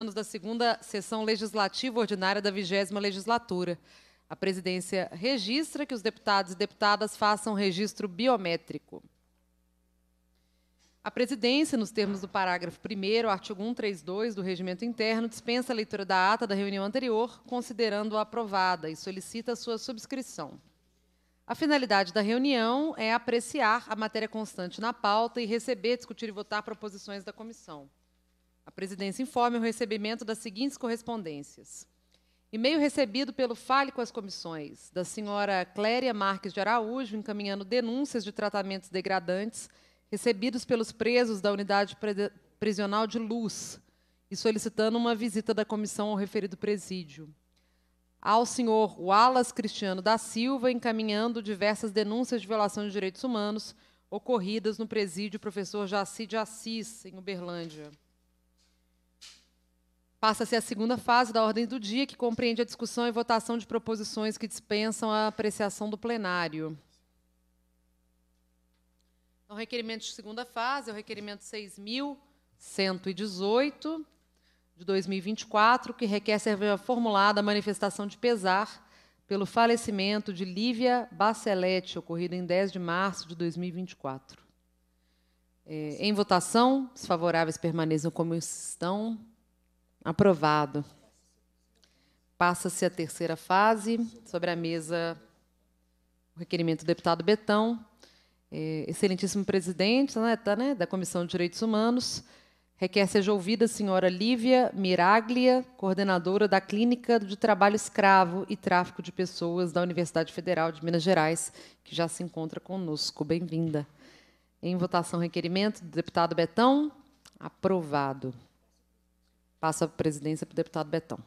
anos da segunda sessão legislativa ordinária da vigésima legislatura. A presidência registra que os deputados e deputadas façam registro biométrico. A presidência, nos termos do parágrafo 1 artigo 132 do Regimento Interno, dispensa a leitura da ata da reunião anterior, considerando-a aprovada, e solicita sua subscrição. A finalidade da reunião é apreciar a matéria constante na pauta e receber, discutir e votar proposições da comissão. A presidência informa o recebimento das seguintes correspondências. E-mail recebido pelo Fale com as Comissões, da senhora Cléria Marques de Araújo, encaminhando denúncias de tratamentos degradantes recebidos pelos presos da unidade prisional de Luz e solicitando uma visita da comissão ao referido presídio. Ao senhor Wallace Cristiano da Silva, encaminhando diversas denúncias de violação de direitos humanos ocorridas no presídio Professor Jaci de Assis, em Uberlândia. Passa-se a segunda fase da ordem do dia, que compreende a discussão e votação de proposições que dispensam a apreciação do plenário. Então, requerimento de segunda fase é o requerimento 6.118 de 2024, que requer ser formulada a manifestação de pesar pelo falecimento de Lívia Bacelete, ocorrido em 10 de março de 2024. É, em votação, os favoráveis permaneçam como estão. Aprovado. Passa-se a terceira fase. Sobre a mesa, o requerimento do deputado Betão. É, excelentíssimo presidente né, tá, né, da Comissão de Direitos Humanos, requer seja ouvida a senhora Lívia Miraglia, coordenadora da Clínica de Trabalho Escravo e Tráfico de Pessoas da Universidade Federal de Minas Gerais, que já se encontra conosco. Bem-vinda. Em votação, requerimento do deputado Betão. Aprovado. Passa a presidência para o deputado Betão.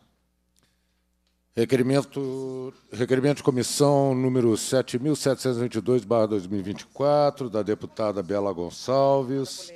Requerimento, requerimento de comissão número 7.722-2024, da deputada Bela Gonçalves.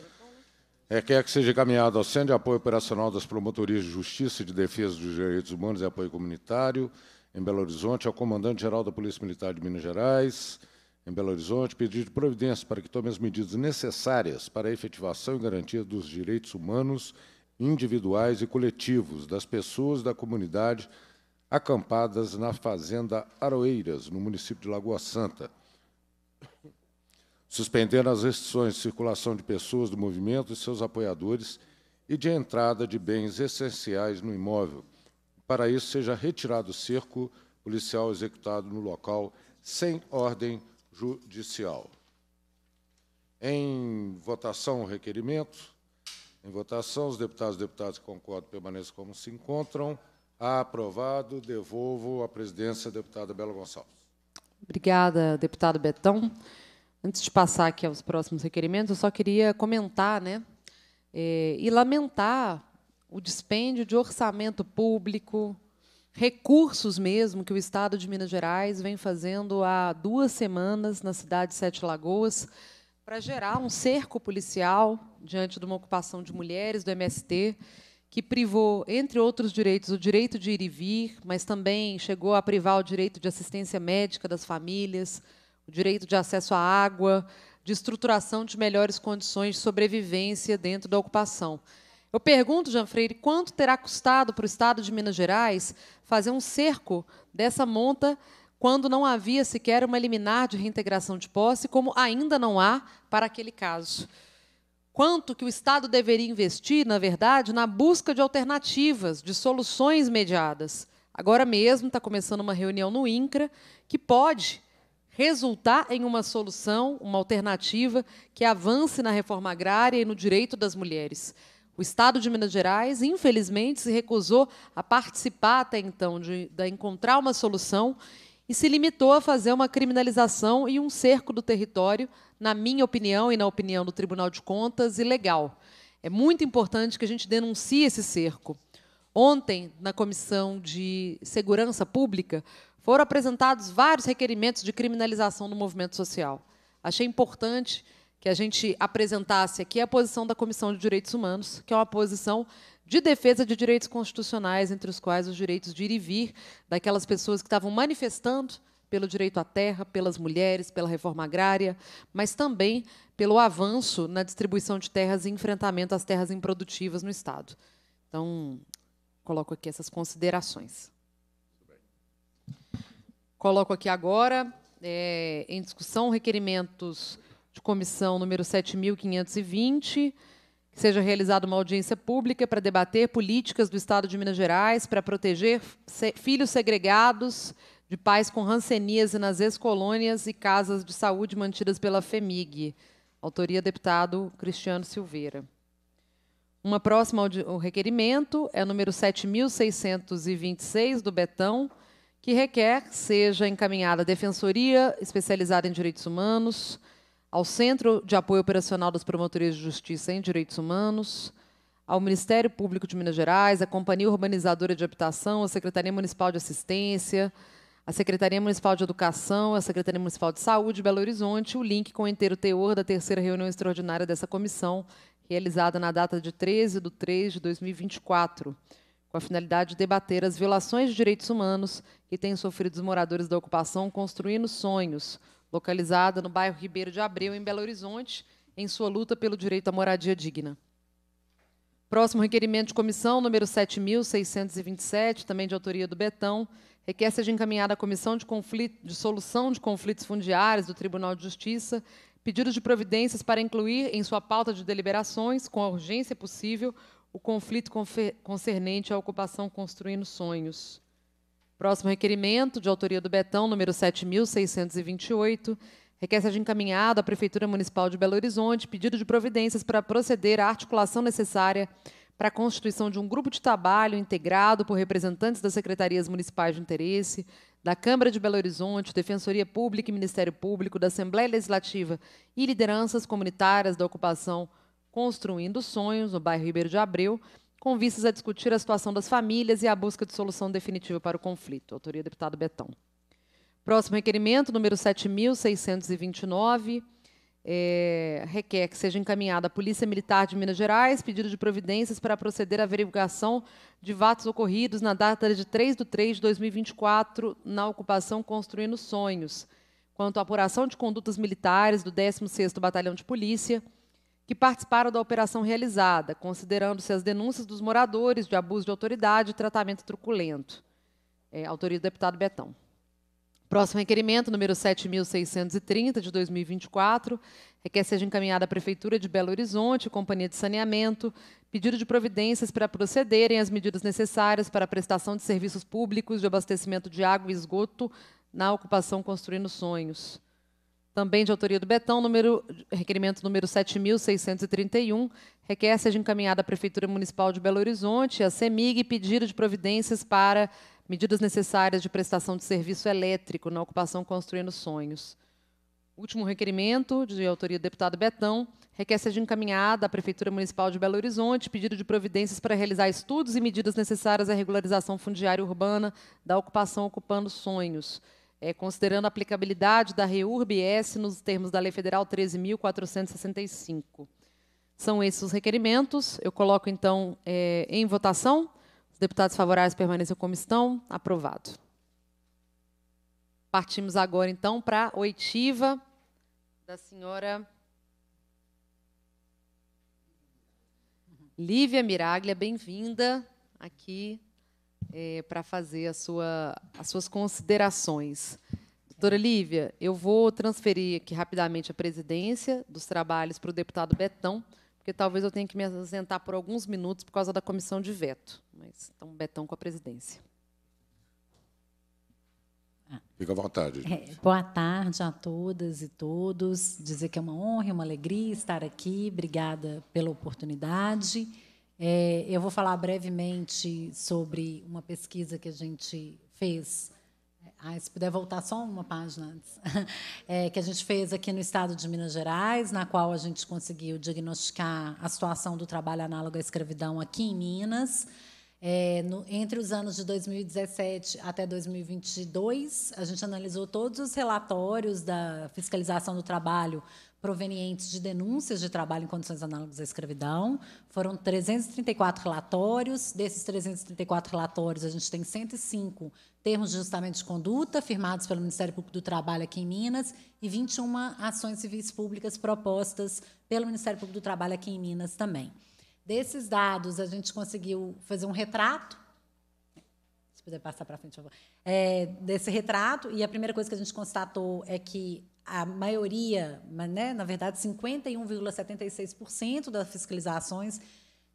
Requer é, que seja encaminhado ao Centro de Apoio Operacional das Promotorias de Justiça e de Defesa dos Direitos Humanos e Apoio Comunitário, em Belo Horizonte, ao Comandante-Geral da Polícia Militar de Minas Gerais, em Belo Horizonte, pedido de providência para que tome as medidas necessárias para a efetivação e garantia dos direitos humanos e individuais e coletivos das pessoas da comunidade acampadas na Fazenda Aroeiras, no município de Lagoa Santa. Suspendendo as restrições de circulação de pessoas do movimento e seus apoiadores e de entrada de bens essenciais no imóvel. Para isso, seja retirado o cerco policial executado no local sem ordem judicial. Em votação, o requerimento. Em votação, os deputados e deputadas que concordam permaneçam como se encontram. Aprovado. Devolvo à presidência deputada Bela Gonçalves. Obrigada, deputado Betão. Antes de passar aqui aos próximos requerimentos, eu só queria comentar né, é, e lamentar o dispêndio de orçamento público, recursos mesmo que o Estado de Minas Gerais vem fazendo há duas semanas na cidade de Sete Lagoas, para gerar um cerco policial diante de uma ocupação de mulheres do MST, que privou, entre outros direitos, o direito de ir e vir, mas também chegou a privar o direito de assistência médica das famílias, o direito de acesso à água, de estruturação de melhores condições de sobrevivência dentro da ocupação. Eu pergunto, Jean Freire, quanto terá custado para o Estado de Minas Gerais fazer um cerco dessa monta quando não havia sequer uma liminar de reintegração de posse, como ainda não há para aquele caso. Quanto que o Estado deveria investir, na verdade, na busca de alternativas, de soluções mediadas. Agora mesmo está começando uma reunião no INCRA que pode resultar em uma solução, uma alternativa que avance na reforma agrária e no direito das mulheres. O Estado de Minas Gerais, infelizmente, se recusou a participar até então de, de encontrar uma solução e se limitou a fazer uma criminalização e um cerco do território, na minha opinião e na opinião do Tribunal de Contas, ilegal. É muito importante que a gente denuncie esse cerco. Ontem, na Comissão de Segurança Pública, foram apresentados vários requerimentos de criminalização do movimento social. Achei importante que a gente apresentasse aqui a posição da Comissão de Direitos Humanos, que é uma posição de defesa de direitos constitucionais, entre os quais os direitos de ir e vir daquelas pessoas que estavam manifestando pelo direito à terra, pelas mulheres, pela reforma agrária, mas também pelo avanço na distribuição de terras e enfrentamento às terras improdutivas no Estado. Então, coloco aqui essas considerações. Coloco aqui agora, é, em discussão, requerimentos de comissão número 7.520 que seja realizada uma audiência pública para debater políticas do Estado de Minas Gerais para proteger filhos segregados de pais com rancenias nas ex-colônias e casas de saúde mantidas pela FEMIG. Autoria deputado Cristiano Silveira. Uma próxima o requerimento é o número 7626 do Betão, que requer seja encaminhada a Defensoria Especializada em Direitos Humanos, ao Centro de Apoio Operacional das Promotorias de Justiça em Direitos Humanos, ao Ministério Público de Minas Gerais, à Companhia Urbanizadora de Habitação, à Secretaria Municipal de Assistência, à Secretaria Municipal de Educação, à Secretaria Municipal de Saúde de Belo Horizonte, o link com o inteiro teor da terceira reunião extraordinária dessa comissão, realizada na data de 13 de 3 de 2024, com a finalidade de debater as violações de direitos humanos que têm sofrido os moradores da ocupação construindo sonhos, localizada no bairro Ribeiro de Abreu, em Belo Horizonte, em sua luta pelo direito à moradia digna. Próximo requerimento de comissão, número 7.627, também de autoria do Betão, requer seja encaminhada à Comissão de, conflito, de Solução de Conflitos Fundiários do Tribunal de Justiça pedidos de providências para incluir em sua pauta de deliberações, com a urgência possível, o conflito concernente à ocupação construindo sonhos. Próximo requerimento, de autoria do Betão, número 7.628, requer de encaminhado à Prefeitura Municipal de Belo Horizonte pedido de providências para proceder à articulação necessária para a constituição de um grupo de trabalho integrado por representantes das secretarias municipais de interesse, da Câmara de Belo Horizonte, Defensoria Pública e Ministério Público, da Assembleia Legislativa e lideranças comunitárias da ocupação Construindo Sonhos, no bairro Ribeiro de Abreu, com vistas a discutir a situação das famílias e a busca de solução definitiva para o conflito. Autoria do deputado Betão. Próximo requerimento, número 7.629, é, requer que seja encaminhada à Polícia Militar de Minas Gerais pedido de providências para proceder à verificação de vatos ocorridos na data de 3 de 3 de 2024 na ocupação Construindo Sonhos, quanto à apuração de condutas militares do 16º Batalhão de Polícia, que participaram da operação realizada, considerando-se as denúncias dos moradores de abuso de autoridade e tratamento truculento. É, autoria do deputado Betão. Próximo requerimento, número 7.630, de 2024, requer é seja encaminhada à Prefeitura de Belo Horizonte, Companhia de Saneamento, pedido de providências para procederem às medidas necessárias para a prestação de serviços públicos de abastecimento de água e esgoto na ocupação Construindo Sonhos também de autoria do Betão, número, requerimento número 7.631, requer seja encaminhada à Prefeitura Municipal de Belo Horizonte, a CEMIG, pedido de providências para medidas necessárias de prestação de serviço elétrico na ocupação Construindo Sonhos. Último requerimento, de autoria do deputado Betão, requer seja encaminhada à Prefeitura Municipal de Belo Horizonte pedido de providências para realizar estudos e medidas necessárias à regularização fundiária urbana da ocupação Ocupando Sonhos é, considerando a aplicabilidade da REURB-S nos termos da Lei Federal 13.465. São esses os requerimentos. Eu coloco, então, é, em votação. Os deputados favoráveis permaneçam como estão. Aprovado. Partimos agora, então, para a oitiva da senhora Lívia Miraglia. Bem-vinda aqui é, para fazer sua, as suas considerações. Doutora Lívia, eu vou transferir aqui rapidamente a presidência dos trabalhos para o deputado Betão, porque talvez eu tenha que me ausentar por alguns minutos por causa da comissão de veto. Mas, então, Betão com a presidência. Ah. Fica à vontade. É, boa tarde a todas e todos. Dizer que é uma honra e uma alegria estar aqui. Obrigada pela oportunidade. É, eu vou falar brevemente sobre uma pesquisa que a gente fez. É, ah, se puder voltar só uma página antes, é, que a gente fez aqui no estado de Minas Gerais, na qual a gente conseguiu diagnosticar a situação do trabalho análogo à escravidão aqui em Minas. É, no, entre os anos de 2017 até 2022, a gente analisou todos os relatórios da fiscalização do trabalho provenientes de denúncias de trabalho em condições análogas à escravidão. Foram 334 relatórios. Desses 334 relatórios, a gente tem 105 termos de ajustamento de conduta firmados pelo Ministério Público do Trabalho aqui em Minas e 21 ações civis públicas propostas pelo Ministério Público do Trabalho aqui em Minas também. Desses dados, a gente conseguiu fazer um retrato. Se puder passar para frente, por favor. É, desse retrato, e a primeira coisa que a gente constatou é que a maioria, né, na verdade, 51,76% das fiscalizações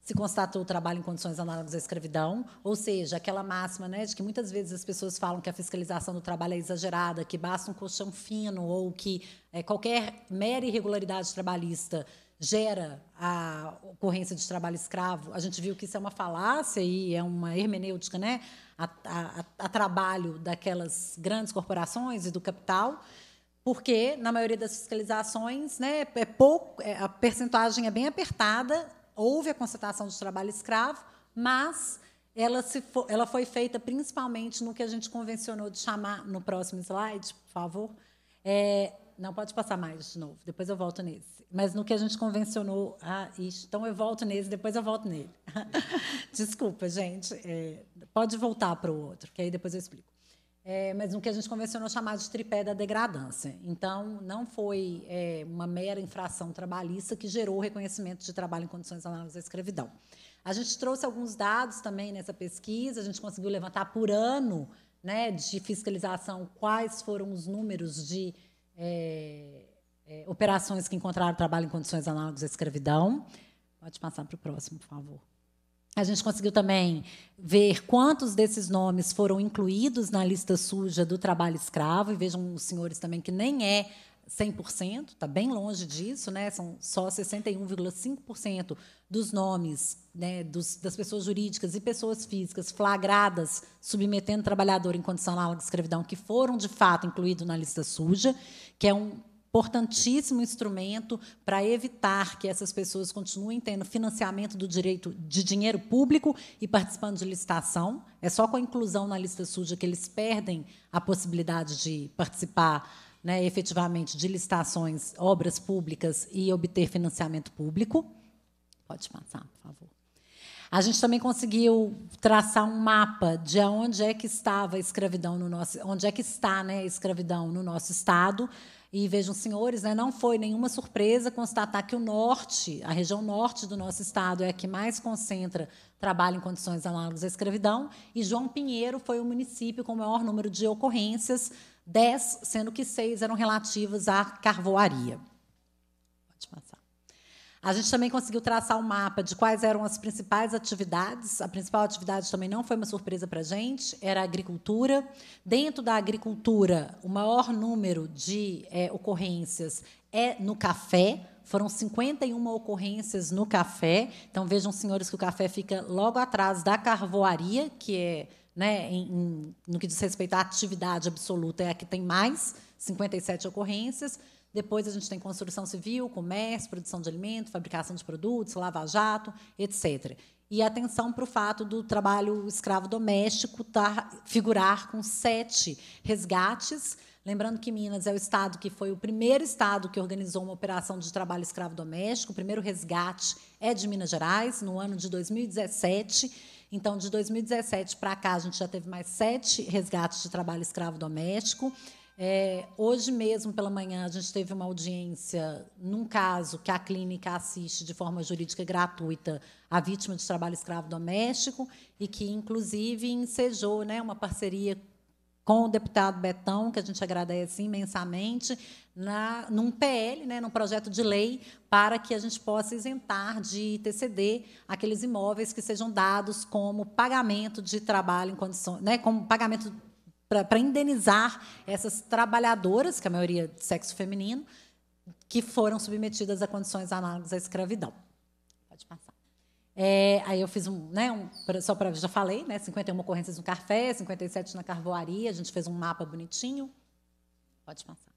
se constatou o trabalho em condições análogas à escravidão, ou seja, aquela máxima né, de que muitas vezes as pessoas falam que a fiscalização do trabalho é exagerada, que basta um colchão fino ou que é, qualquer mera irregularidade trabalhista gera a ocorrência de trabalho escravo. A gente viu que isso é uma falácia e é uma hermenêutica né? a, a, a trabalho daquelas grandes corporações e do capital porque na maioria das fiscalizações, né, é pouco, é, a percentagem é bem apertada, houve a constatação de trabalho escravo, mas ela, se ela foi feita principalmente no que a gente convencionou de chamar, no próximo slide, por favor, é, não, pode passar mais de novo. Depois eu volto nesse. Mas no que a gente convencionou. Ah, isso. Então eu volto nesse, depois eu volto nele. Desculpa, gente. É, pode voltar para o outro, que aí depois eu explico. É, mas no que a gente convencionou chamar de tripé da degradância. Então, não foi é, uma mera infração trabalhista que gerou o reconhecimento de trabalho em condições análogas à escravidão. A gente trouxe alguns dados também nessa pesquisa, a gente conseguiu levantar por ano né, de fiscalização quais foram os números de é, é, operações que encontraram trabalho em condições análogas à escravidão. Pode passar para o próximo, por favor. A gente conseguiu também ver quantos desses nomes foram incluídos na lista suja do trabalho escravo, e vejam os senhores também que nem é 100%, está bem longe disso, né? são só 61,5% dos nomes né, dos, das pessoas jurídicas e pessoas físicas flagradas submetendo trabalhador em condição análoga de escravidão que foram, de fato, incluídos na lista suja, que é um importantíssimo instrumento para evitar que essas pessoas continuem tendo financiamento do direito de dinheiro público e participando de licitação. É só com a inclusão na lista suja que eles perdem a possibilidade de participar né, efetivamente de licitações, obras públicas e obter financiamento público. Pode passar, por favor. A gente também conseguiu traçar um mapa de onde é que estava a escravidão no nosso, onde é que está, né, a escravidão no nosso estado, e vejam, senhores, né, não foi nenhuma surpresa constatar que o norte, a região norte do nosso estado, é a que mais concentra trabalho em condições análogas à escravidão, e João Pinheiro foi o município com o maior número de ocorrências, dez, sendo que seis eram relativas à carvoaria. Pode passar. A gente também conseguiu traçar o um mapa de quais eram as principais atividades. A principal atividade também não foi uma surpresa para a gente, era a agricultura. Dentro da agricultura, o maior número de é, ocorrências é no café. Foram 51 ocorrências no café. Então, vejam, senhores, que o café fica logo atrás da carvoaria, que é, né, em, em, no que diz respeito à atividade absoluta, é a que tem mais, 57 ocorrências. Depois a gente tem construção civil, comércio, produção de alimentos, fabricação de produtos, lava-jato, etc. E atenção para o fato do trabalho escravo doméstico tar, tá, figurar com sete resgates. Lembrando que Minas é o estado que foi o primeiro estado que organizou uma operação de trabalho escravo doméstico. O primeiro resgate é de Minas Gerais, no ano de 2017. Então, de 2017 para cá, a gente já teve mais sete resgates de trabalho escravo doméstico. É, hoje mesmo, pela manhã, a gente teve uma audiência num caso que a clínica assiste de forma jurídica gratuita a vítima de trabalho escravo doméstico e que, inclusive, ensejou né, uma parceria com o deputado Betão, que a gente agradece imensamente, na, num PL, né, num projeto de lei, para que a gente possa isentar de TCD aqueles imóveis que sejam dados como pagamento de trabalho em condições, né, como pagamento para indenizar essas trabalhadoras, que é a maioria é de sexo feminino, que foram submetidas a condições análogas à escravidão. Pode passar. É, aí eu fiz um, né, um só para já falei, né, 51 ocorrências no café, 57 na carvoaria, a gente fez um mapa bonitinho. Pode passar.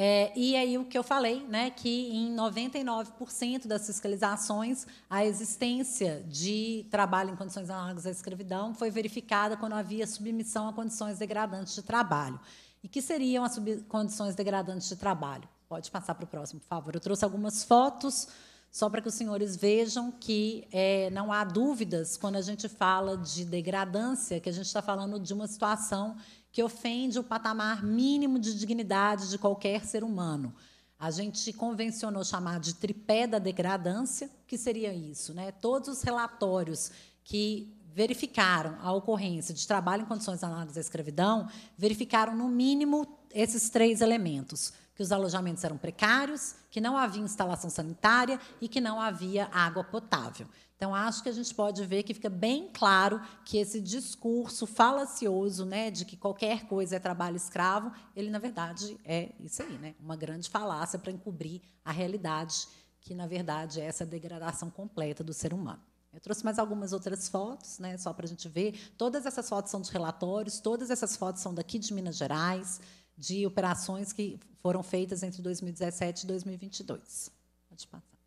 É, e aí o que eu falei, né, que em 99% das fiscalizações a existência de trabalho em condições análogas à escravidão foi verificada quando havia submissão a condições degradantes de trabalho. E que seriam as condições degradantes de trabalho? Pode passar para o próximo, por favor. Eu trouxe algumas fotos só para que os senhores vejam que é, não há dúvidas quando a gente fala de degradância, que a gente está falando de uma situação que ofende o patamar mínimo de dignidade de qualquer ser humano. A gente convencionou chamar de tripé da degradância, que seria isso, né? Todos os relatórios que verificaram a ocorrência de trabalho em condições análogas à escravidão, verificaram no mínimo esses três elementos: que os alojamentos eram precários, que não havia instalação sanitária e que não havia água potável. Então, acho que a gente pode ver que fica bem claro que esse discurso falacioso né, de que qualquer coisa é trabalho escravo, ele, na verdade, é isso aí, né? uma grande falácia para encobrir a realidade, que, na verdade, é essa degradação completa do ser humano. Eu trouxe mais algumas outras fotos, né, só para a gente ver. Todas essas fotos são de relatórios, todas essas fotos são daqui de Minas Gerais, de operações que foram feitas entre 2017 e 2022. Pode passar.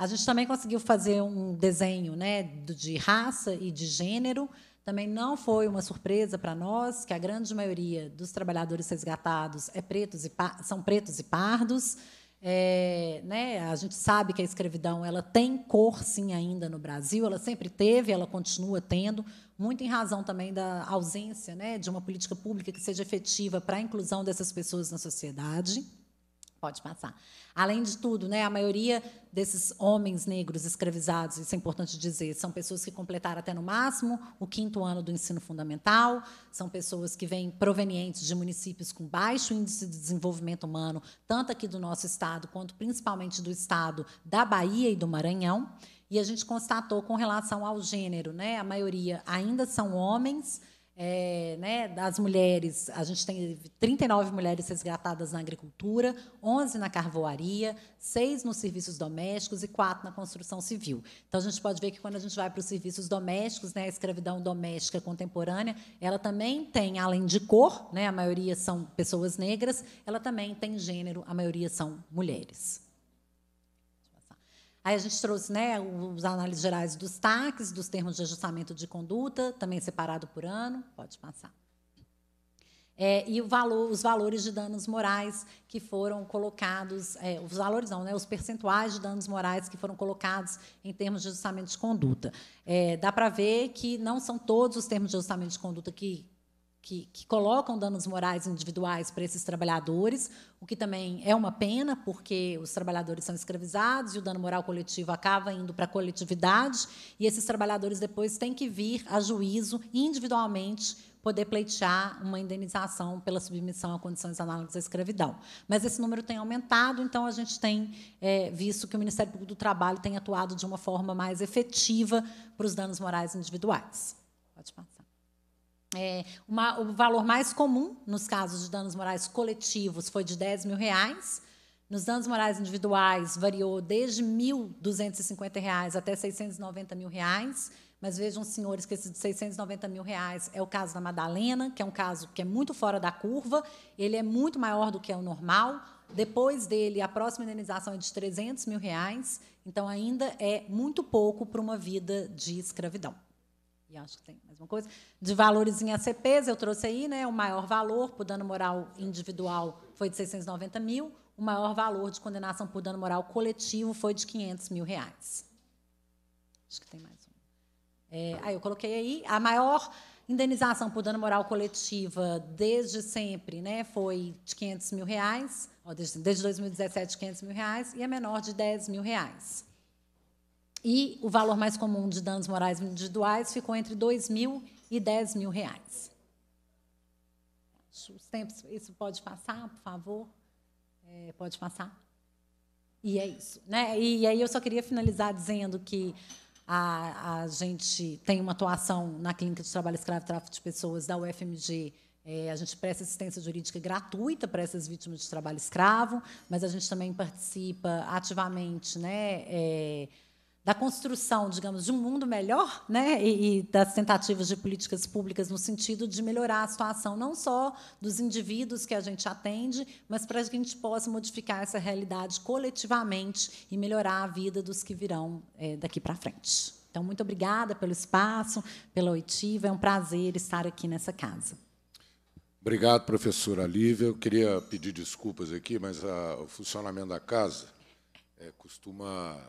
A gente também conseguiu fazer um desenho né, de raça e de gênero. Também não foi uma surpresa para nós que a grande maioria dos trabalhadores resgatados é pretos e são pretos e pardos. É, né, a gente sabe que a escravidão ela tem cor, sim, ainda no Brasil, ela sempre teve, ela continua tendo, muito em razão também da ausência né, de uma política pública que seja efetiva para a inclusão dessas pessoas na sociedade. Pode passar. Além de tudo, né, a maioria desses homens negros escravizados, isso é importante dizer, são pessoas que completaram até no máximo o quinto ano do ensino fundamental, são pessoas que vêm provenientes de municípios com baixo índice de desenvolvimento humano, tanto aqui do nosso estado quanto principalmente do estado da Bahia e do Maranhão. E a gente constatou com relação ao gênero, né, a maioria ainda são homens é, né, das mulheres, a gente tem 39 mulheres resgatadas na agricultura, 11 na carvoaria, 6 nos serviços domésticos e 4 na construção civil. Então, a gente pode ver que quando a gente vai para os serviços domésticos, né, a escravidão doméstica contemporânea, ela também tem, além de cor, né, a maioria são pessoas negras, ela também tem gênero, a maioria são mulheres. Aí a gente trouxe né, os análises gerais dos TACs, dos termos de ajustamento de conduta, também separado por ano, pode passar. É, e valor, os valores de danos morais que foram colocados, é, os valores não, né, os percentuais de danos morais que foram colocados em termos de ajustamento de conduta. É, dá para ver que não são todos os termos de ajustamento de conduta que que, que, colocam danos morais individuais para esses trabalhadores, o que também é uma pena, porque os trabalhadores são escravizados e o dano moral coletivo acaba indo para a coletividade, e esses trabalhadores depois têm que vir a juízo individualmente poder pleitear uma indenização pela submissão a condições análogas à escravidão. Mas esse número tem aumentado, então a gente tem é, visto que o Ministério Público do Trabalho tem atuado de uma forma mais efetiva para os danos morais individuais. Pode passar. É, uma, o valor mais comum nos casos de danos morais coletivos foi de 10 mil reais. Nos danos morais individuais variou desde R$ 1.250 reais até R$ 690 mil reais. Mas vejam, senhores, que esse de 690 mil reais é o caso da Madalena, que é um caso que é muito fora da curva, ele é muito maior do que é o normal. Depois dele, a próxima indenização é de 300 mil reais, então ainda é muito pouco para uma vida de escravidão e acho que tem mais uma coisa, de valores em ACPs, eu trouxe aí, né, o maior valor por dano moral individual foi de 690 mil, o maior valor de condenação por dano moral coletivo foi de 500 mil reais. Acho que tem mais um. É, aí eu coloquei aí, a maior indenização por dano moral coletiva desde sempre né, foi de 500 mil reais, desde, desde 2017, 500 mil reais, e a menor de 10 mil reais. E o valor mais comum de danos morais individuais ficou entre 2 mil e 10 mil reais. Os tempos, isso pode passar, por favor? É, pode passar? E é isso. Né? E, e aí eu só queria finalizar dizendo que a, a, gente tem uma atuação na Clínica de Trabalho Escravo e Tráfico de Pessoas da UFMG. É, a gente presta assistência jurídica gratuita para essas vítimas de trabalho escravo, mas a gente também participa ativamente, né? É, da construção, digamos, de um mundo melhor, né, e, e, das tentativas de políticas públicas no sentido de melhorar a situação não só dos indivíduos que a gente atende, mas para que a gente possa modificar essa realidade coletivamente e melhorar a vida dos que virão é, daqui para frente. Então, muito obrigada pelo espaço, pela oitiva, é um prazer estar aqui nessa casa. Obrigado, professora Lívia. Eu queria pedir desculpas aqui, mas a, ah, o funcionamento da casa é, costuma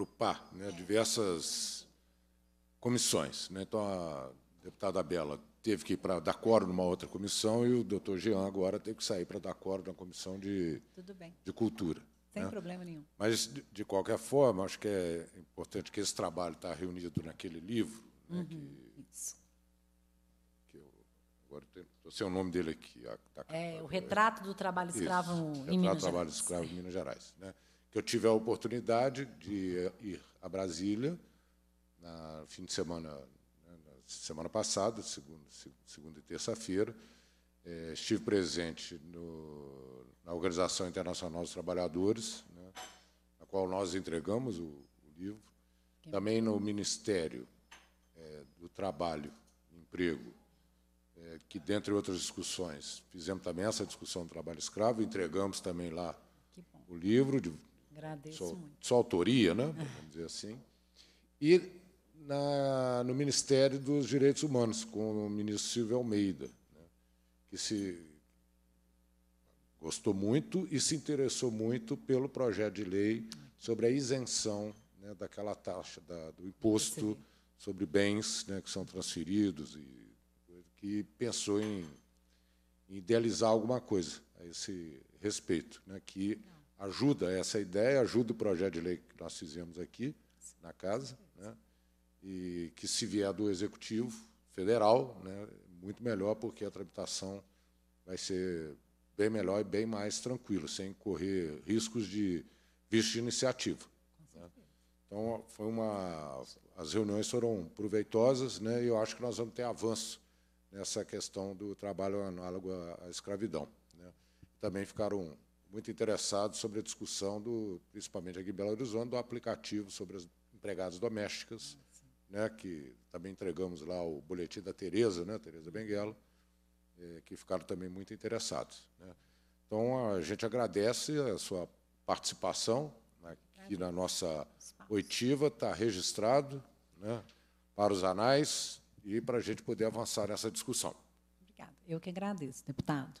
agrupar né, diversas comissões. Né? Então, a deputada Bela teve que ir para dar coro numa outra comissão e o doutor Jean agora teve que sair para dar coro na comissão de, de cultura. Né. Sem né? problema nenhum. Mas, de, de, qualquer forma, acho que é importante que esse trabalho está reunido naquele livro. Né, uhum, que, que eu, agora estou sem o nome dele aqui. Tá, é, tá, o é, Retrato do Trabalho Escravo isso, em Minas Gerais. Retrato do Trabalho Escravo em Minas Gerais. Né? que eu tive a oportunidade de eh, ir a Brasília no fim de semana, né, semana passada, segunda, segunda e terça-feira. É, estive presente no, na Organização Internacional dos Trabalhadores, né, na qual nós entregamos o, o livro. Também no Ministério é, do Trabalho e Emprego, é, que, dentre outras discussões, fizemos também essa discussão do trabalho escravo, entregamos também lá o livro de Agradeço sua, muito. Sua autoria, né? Vamos dizer assim. E na, no Ministério dos Direitos Humanos, com o ministro Silvio Almeida, né, que se gostou muito e se interessou muito pelo projeto de lei sobre a isenção né, daquela taxa, da, do imposto sobre bens né, que são transferidos, e que pensou em, em idealizar alguma coisa a esse respeito, né, que ajuda essa ideia, ajuda o projeto de lei que nós fizemos aqui na casa, né? e que se vier do Executivo Federal, né? muito melhor, porque a tramitação vai ser bem melhor e bem mais tranquilo, sem correr riscos de visto de iniciativa. Né? Então, foi uma, as reuniões foram proveitosas, né? e eu acho que nós vamos ter avanço nessa questão do trabalho análogo à escravidão. Né? Também ficaram muito interessados sobre a discussão, do, principalmente aqui em Belo Horizonte, do aplicativo sobre as empregadas domésticas, ah, né, que também entregamos lá o boletim da Tereza, né, Tereza Benguela, é, que ficaram também muito interessados. Né. Então, a gente agradece a sua participação né, aqui na nossa oitiva, está registrado né, para os anais e para a gente poder avançar nessa discussão. Obrigada. Eu que agradeço, deputado.